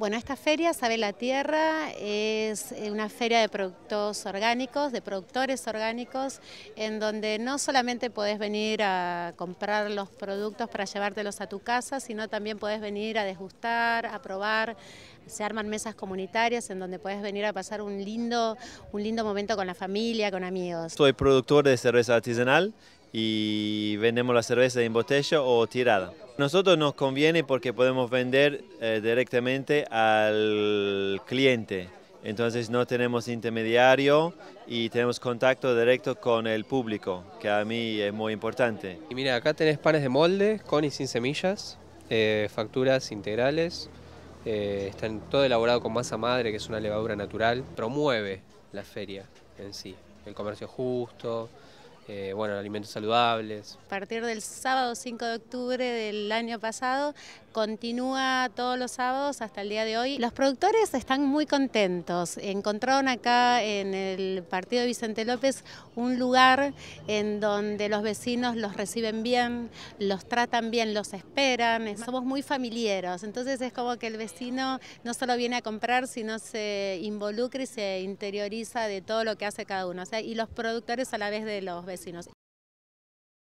Bueno, esta feria, Sabe la Tierra, es eh, una feria de productos orgánicos, de productores orgánicos, en donde no solamente podés venir a comprar los productos para llevártelos a tu casa, sino también podés venir a degustar, a probar. Se arman mesas comunitarias en donde podés venir a pasar un lindo, un lindo momento con la familia, con amigos. Soy productor de cerveza artesanal y vendemos la cerveza en botella o tirada. Nosotros nos conviene porque podemos vender eh, directamente al cliente. Entonces no tenemos intermediario y tenemos contacto directo con el público, que a mí es muy importante. Y mira, acá tenés panes de molde con y sin semillas, eh, facturas integrales, eh, están todo elaborado con masa madre, que es una levadura natural. Promueve la feria en sí, el comercio justo, eh, bueno, alimentos saludables. A partir del sábado 5 de octubre del año pasado, continúa todos los sábados hasta el día de hoy. Los productores están muy contentos. Encontraron acá en el partido de Vicente López un lugar en donde los vecinos los reciben bien, los tratan bien, los esperan. Somos muy familiares, entonces es como que el vecino no solo viene a comprar, sino se involucra y se interioriza de todo lo que hace cada uno. sea, y los productores a la vez de los vecinos. vecinos